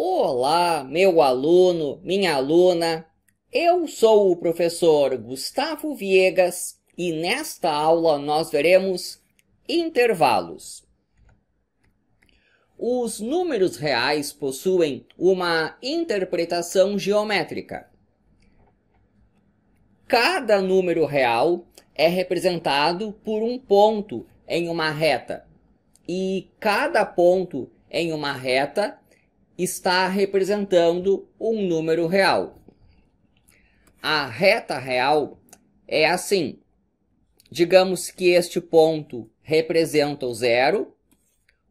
Olá, meu aluno, minha aluna. Eu sou o professor Gustavo Viegas e nesta aula nós veremos intervalos. Os números reais possuem uma interpretação geométrica. Cada número real é representado por um ponto em uma reta, e cada ponto em uma reta está representando um número real. A reta real é assim. Digamos que este ponto representa o zero.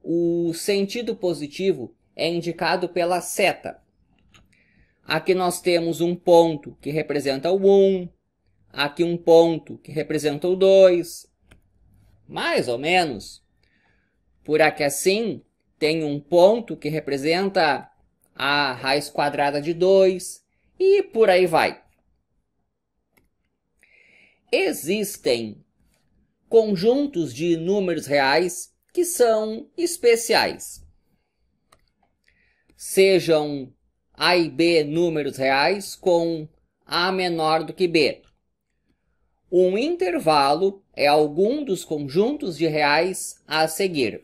O sentido positivo é indicado pela seta. Aqui nós temos um ponto que representa o 1, um, aqui um ponto que representa o 2, mais ou menos. Por aqui assim, tem um ponto que representa a raiz quadrada de 2 e por aí vai. Existem conjuntos de números reais que são especiais. Sejam A e B números reais com A menor do que B. Um intervalo é algum dos conjuntos de reais a seguir.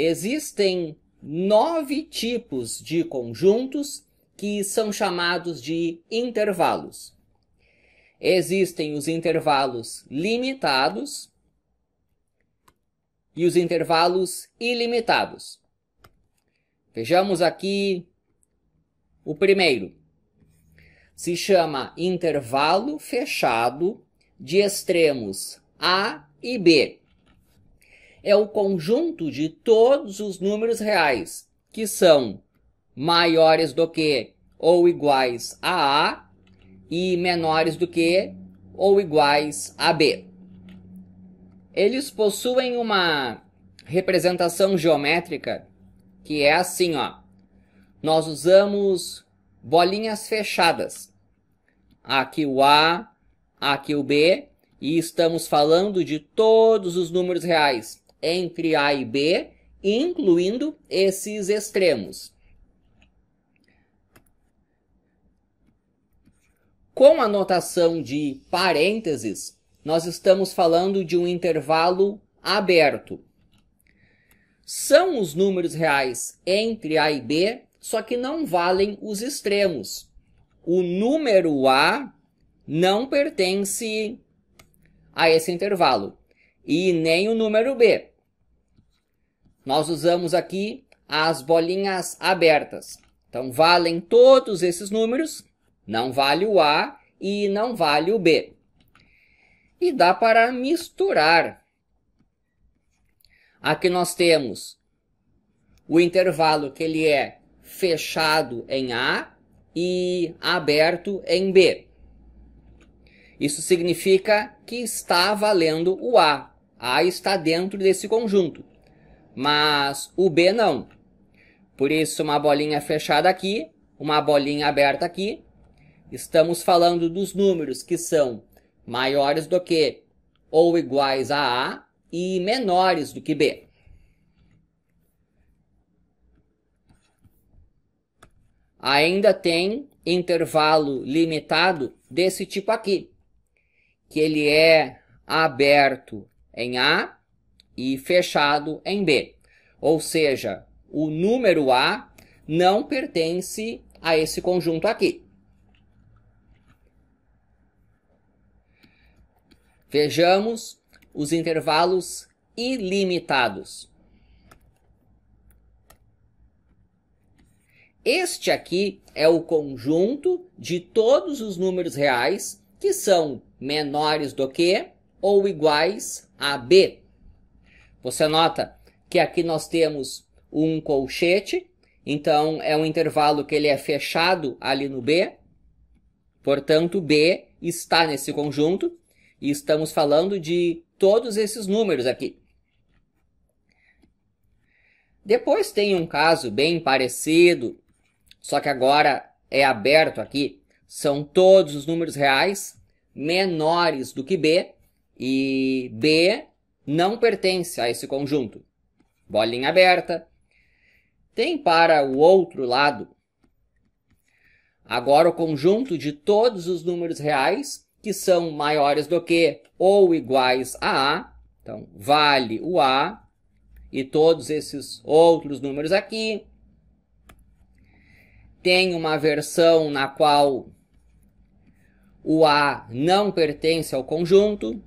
Existem nove tipos de conjuntos que são chamados de intervalos. Existem os intervalos limitados e os intervalos ilimitados. Vejamos aqui o primeiro. Se chama intervalo fechado de extremos A e B é o conjunto de todos os números reais que são maiores do que ou iguais a A e menores do que ou iguais a B. Eles possuem uma representação geométrica que é assim, ó. Nós usamos bolinhas fechadas. Aqui o A, aqui o B, e estamos falando de todos os números reais entre A e B, incluindo esses extremos. Com a notação de parênteses, nós estamos falando de um intervalo aberto. São os números reais entre A e B, só que não valem os extremos. O número A não pertence a esse intervalo e nem o número B. Nós usamos aqui as bolinhas abertas. Então, valem todos esses números, não vale o A e não vale o B. E dá para misturar. Aqui nós temos o intervalo que ele é fechado em A e aberto em B. Isso significa que está valendo o A. A está dentro desse conjunto, mas o B não. Por isso, uma bolinha fechada aqui, uma bolinha aberta aqui. Estamos falando dos números que são maiores do que ou iguais a A e menores do que B. ainda tem intervalo limitado desse tipo aqui, que ele é aberto em A e fechado em B. Ou seja, o número A não pertence a esse conjunto aqui. Vejamos os intervalos ilimitados. Este aqui é o conjunto de todos os números reais que são menores do que ou iguais a B. Você nota que aqui nós temos um colchete, então é um intervalo que ele é fechado ali no B. Portanto, B está nesse conjunto e estamos falando de todos esses números aqui. Depois tem um caso bem parecido, só que agora é aberto aqui. São todos os números reais menores do que B, e B não pertence a esse conjunto. Bolinha aberta. Tem para o outro lado agora o conjunto de todos os números reais que são maiores do que ou iguais a A. Então, vale o A e todos esses outros números aqui. Tem uma versão na qual o A não pertence ao conjunto.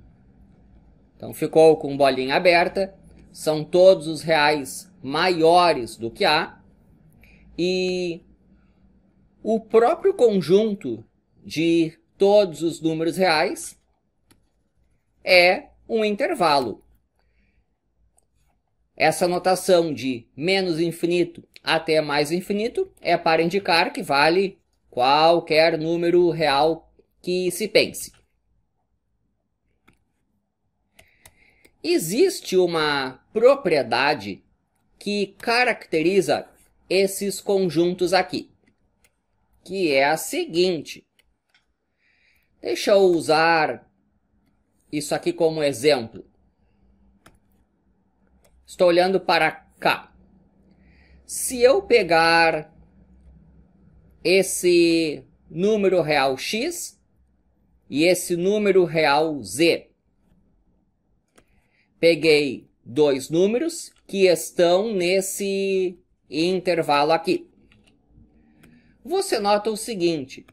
Então ficou com bolinha aberta, são todos os reais maiores do que A, e o próprio conjunto de todos os números reais é um intervalo. Essa notação de menos infinito até mais infinito é para indicar que vale qualquer número real que se pense. Existe uma propriedade que caracteriza esses conjuntos aqui, que é a seguinte. Deixa eu usar isso aqui como exemplo. Estou olhando para cá. Se eu pegar esse número real x e esse número real z peguei dois números que estão nesse intervalo aqui. Você nota o seguinte,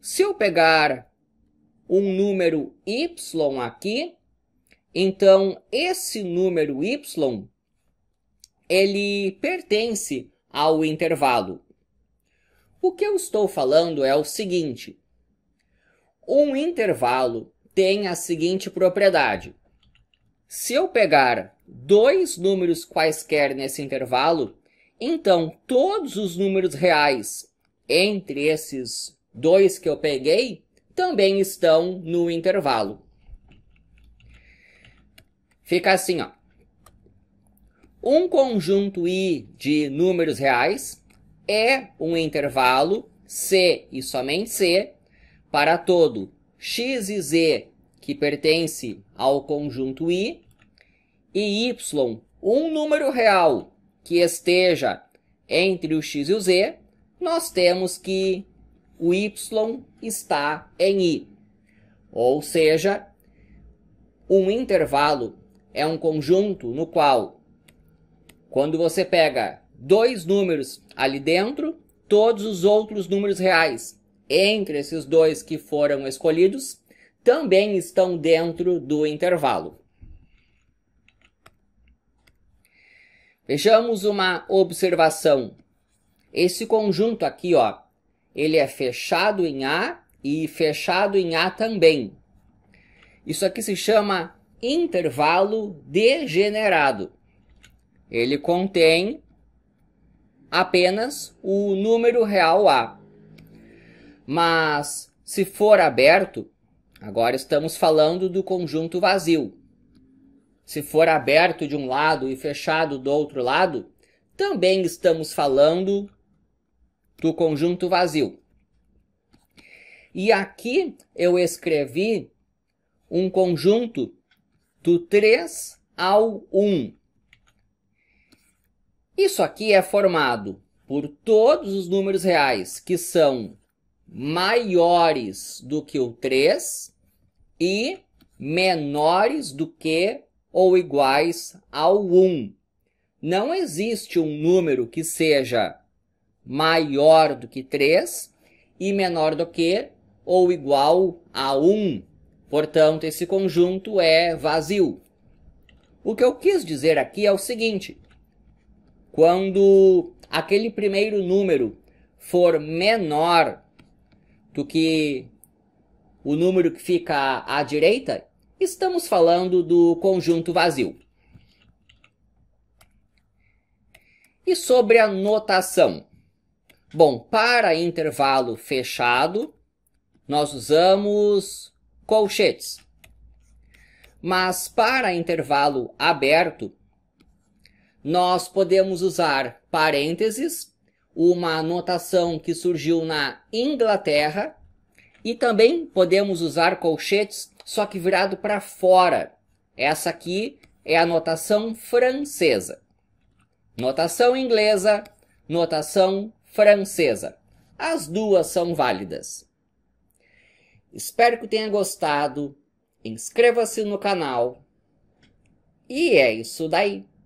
se eu pegar um número y aqui, então esse número y ele pertence ao intervalo. O que eu estou falando é o seguinte: um intervalo tem a seguinte propriedade. Se eu pegar dois números quaisquer nesse intervalo, então todos os números reais entre esses dois que eu peguei também estão no intervalo. Fica assim, ó. Um conjunto I de números reais é um intervalo C e somente C para todo x e z que pertence ao conjunto I, e Y, um número real que esteja entre o X e o Z, nós temos que o Y está em I. Ou seja, um intervalo é um conjunto no qual, quando você pega dois números ali dentro, todos os outros números reais entre esses dois que foram escolhidos também estão dentro do intervalo. Vejamos uma observação. Esse conjunto aqui, ó, ele é fechado em A e fechado em A também. Isso aqui se chama intervalo degenerado. Ele contém apenas o número real A. Mas se for aberto, Agora estamos falando do conjunto vazio. Se for aberto de um lado e fechado do outro lado, também estamos falando do conjunto vazio. E aqui eu escrevi um conjunto do 3 ao 1. Isso aqui é formado por todos os números reais que são maiores do que o 3 e menores do que ou iguais ao 1. Não existe um número que seja maior do que 3 e menor do que ou igual a 1. Portanto, esse conjunto é vazio. O que eu quis dizer aqui é o seguinte: quando aquele primeiro número for menor do que o número que fica à direita, estamos falando do conjunto vazio. E sobre a notação? Bom, para intervalo fechado, nós usamos colchetes. Mas para intervalo aberto, nós podemos usar parênteses uma notação que surgiu na Inglaterra e também podemos usar colchetes, só que virado para fora. Essa aqui é a notação francesa. Notação inglesa, notação francesa. As duas são válidas. Espero que tenha gostado. Inscreva-se no canal. E é isso daí.